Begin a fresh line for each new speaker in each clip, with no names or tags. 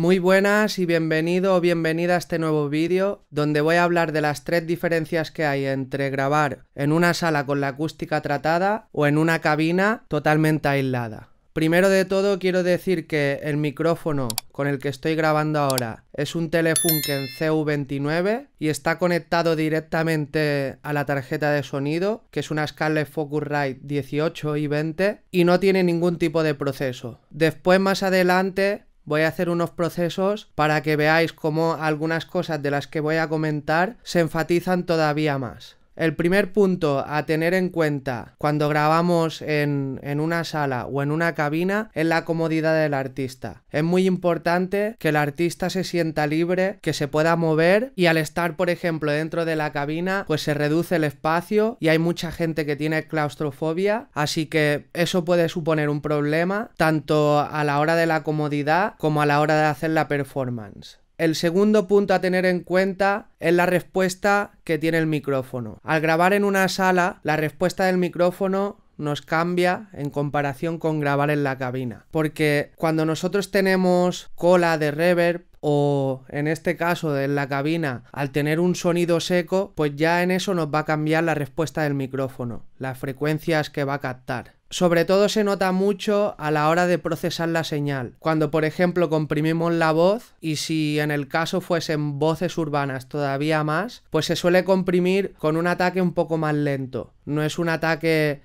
Muy buenas y bienvenido o bienvenida a este nuevo vídeo donde voy a hablar de las tres diferencias que hay entre grabar en una sala con la acústica tratada o en una cabina totalmente aislada. Primero de todo quiero decir que el micrófono con el que estoy grabando ahora es un Telefunken CU29 y está conectado directamente a la tarjeta de sonido, que es una Scarlett Focusrite 18 y 20 y no tiene ningún tipo de proceso. Después más adelante voy a hacer unos procesos para que veáis cómo algunas cosas de las que voy a comentar se enfatizan todavía más. El primer punto a tener en cuenta cuando grabamos en, en, una sala o en una cabina es la comodidad del artista. Es muy importante que el artista se sienta libre, que se pueda mover y al estar, por ejemplo, dentro de la cabina, pues se reduce el espacio y hay mucha gente que tiene claustrofobia, así que eso puede suponer un problema tanto a la hora de la comodidad como a la hora de hacer la performance. El segundo punto a tener en cuenta es la respuesta que tiene el micrófono. Al grabar en una sala, la respuesta del micrófono nos cambia en comparación con grabar en la cabina. Porque cuando nosotros tenemos cola de reverb o en este caso en la cabina al tener un sonido seco, pues ya en eso nos va a cambiar la respuesta del micrófono, las frecuencias que va a captar. Sobre todo se nota mucho a la hora de procesar la señal. Cuando, por ejemplo, comprimimos la voz y si en el caso fuesen voces urbanas todavía más, pues se suele comprimir con un ataque un poco más lento. No es un ataque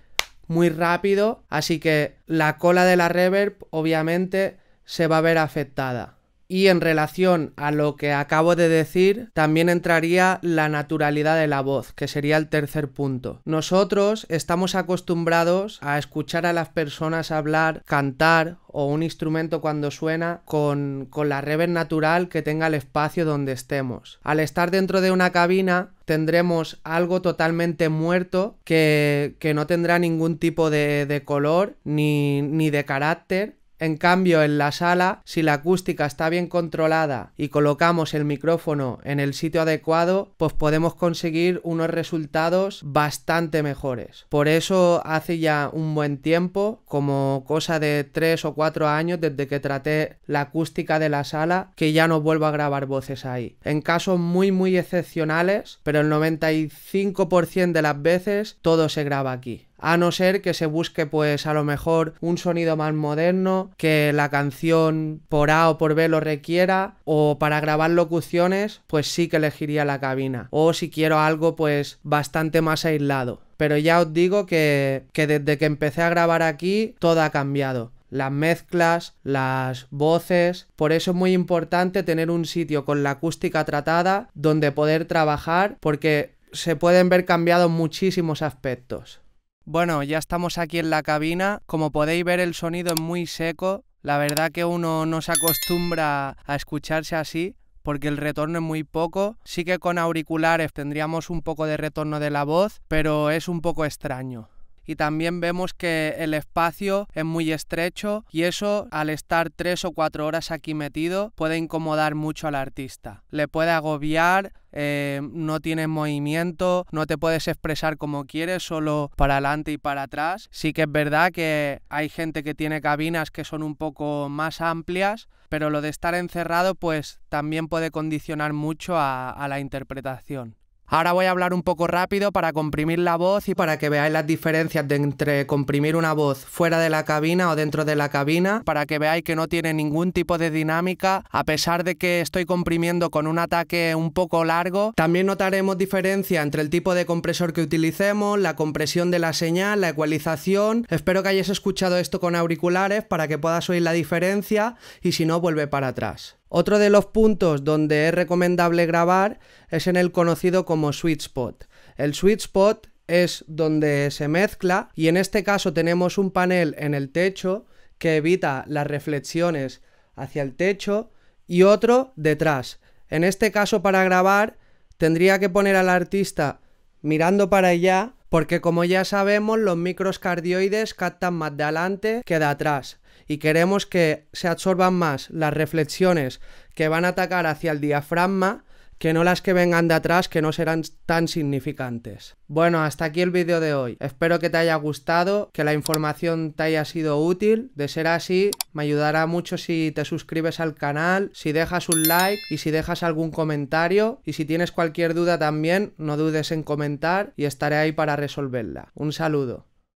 muy rápido, así que la cola de la reverb obviamente se va a ver afectada. Y en relación a lo que acabo de decir, también entraría la naturalidad de la voz, que sería el tercer punto. Nosotros estamos acostumbrados a escuchar a las personas hablar, cantar o un instrumento cuando suena con, la rever natural que tenga el espacio donde estemos. Al estar dentro de una cabina, tendremos algo totalmente muerto que, que no tendrá ningún tipo de, de color ni, ni de carácter en cambio, en la sala, si la acústica está bien controlada y colocamos el micrófono en el sitio adecuado, pues podemos conseguir unos resultados bastante mejores. Por eso hace ya un buen tiempo, como cosa de 3 o 4 años desde que traté la acústica de la sala, que ya no vuelvo a grabar voces ahí. En casos muy muy excepcionales, pero el 95% de las veces todo se graba aquí a no ser que se busque pues a lo mejor un sonido más moderno, que la canción por A o por B lo requiera, o para grabar locuciones pues sí que elegiría la cabina, o si quiero algo pues bastante más aislado. Pero ya os digo que, que desde que empecé a grabar aquí todo ha cambiado las mezclas, las voces. Por eso es muy importante tener un sitio con la acústica tratada donde poder trabajar porque se pueden ver cambiados muchísimos aspectos. Bueno, ya estamos aquí en la cabina. Como podéis ver, el sonido es muy seco. La verdad que uno no se acostumbra a escucharse así porque el retorno es muy poco. Sí que con auriculares tendríamos un poco de retorno de la voz, pero es un poco extraño y también vemos que el espacio es muy estrecho y eso al estar tres o cuatro horas aquí metido puede incomodar mucho al artista. Le puede agobiar, eh, no tienes movimiento, no te puedes expresar como quieres, solo para adelante y para atrás. Sí que es verdad que hay gente que tiene cabinas que son un poco más amplias, pero lo de estar encerrado pues también puede condicionar mucho a la interpretación. Ahora voy a hablar un poco rápido para comprimir la voz y para que veáis las diferencias entre comprimir una voz fuera de la cabina o dentro de la cabina, para que veáis que no tiene ningún tipo de dinámica, a pesar de que estoy comprimiendo con un ataque un poco largo. También notaremos diferencia entre el tipo de compresor que utilicemos, la compresión de la señal, la ecualización. Espero que hayáis escuchado esto con auriculares para que puedas oír la diferencia y si no, vuelve para atrás. Otro de los puntos donde es recomendable grabar es en el conocido como sweet spot. El sweet spot es donde se mezcla y en este caso tenemos un panel en el techo que evita las reflexiones hacia el techo y otro detrás. En este caso para grabar tendría que poner al artista mirando para allá porque como ya sabemos los micros cardioides captan más de adelante que de atrás y queremos que se absorban más las reflexiones que van a atacar hacia el diafragma que no las que vengan de atrás que no serán tan significantes. Bueno, hasta aquí el vídeo de hoy. Espero que te haya gustado, que la información te haya sido útil. De ser así, me ayudará mucho si te suscribes al canal, si dejas un like y si dejas algún comentario. Y si tienes cualquier duda también, no dudes en comentar y estaré ahí para resolverla. Un saludo.